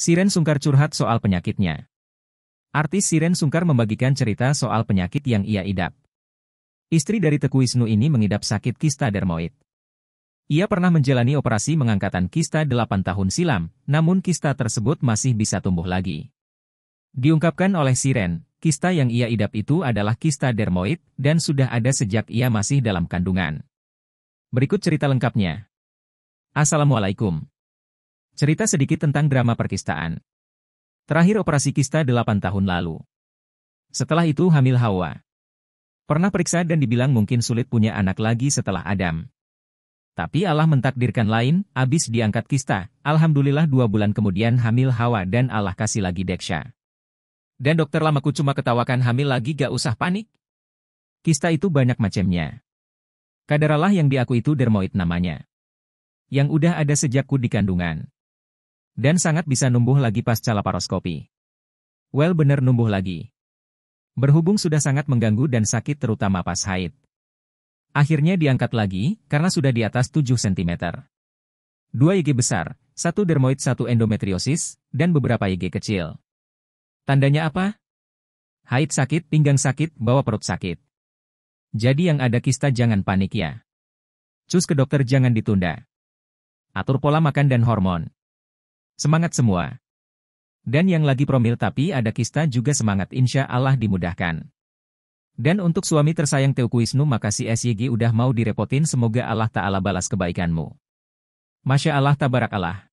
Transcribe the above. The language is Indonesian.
Siren Sungkar curhat soal penyakitnya. Artis Siren Sungkar membagikan cerita soal penyakit yang ia idap. Istri dari Teku Wisnu ini mengidap sakit kista dermoid. Ia pernah menjalani operasi mengangkatan kista 8 tahun silam, namun kista tersebut masih bisa tumbuh lagi. Diungkapkan oleh Siren, kista yang ia idap itu adalah kista dermoid dan sudah ada sejak ia masih dalam kandungan. Berikut cerita lengkapnya. Assalamualaikum. Cerita sedikit tentang drama perkistaan. Terakhir operasi kista 8 tahun lalu. Setelah itu hamil Hawa. Pernah periksa dan dibilang mungkin sulit punya anak lagi setelah Adam. Tapi Allah mentakdirkan lain, abis diangkat kista, Alhamdulillah dua bulan kemudian hamil Hawa dan Allah kasih lagi Deksha. Dan dokter lamaku cuma ketawakan hamil lagi gak usah panik. Kista itu banyak macamnya. Kadaralah yang diaku itu dermoid namanya. Yang udah ada sejak di kandungan. Dan sangat bisa numbuh lagi pasca laparoskopi. Well bener numbuh lagi. Berhubung sudah sangat mengganggu dan sakit terutama pas haid. Akhirnya diangkat lagi, karena sudah di atas 7 cm. Dua IG besar, satu dermoid satu endometriosis, dan beberapa IG kecil. Tandanya apa? Haid sakit, pinggang sakit, bawah perut sakit. Jadi yang ada kista jangan panik ya. Cus ke dokter jangan ditunda. Atur pola makan dan hormon. Semangat semua. Dan yang lagi promil tapi ada kista juga semangat insya Allah dimudahkan. Dan untuk suami tersayang Teuku Wisnu makasih SYG udah mau direpotin semoga Allah Ta'ala balas kebaikanmu. Masya Allah tabarak Allah.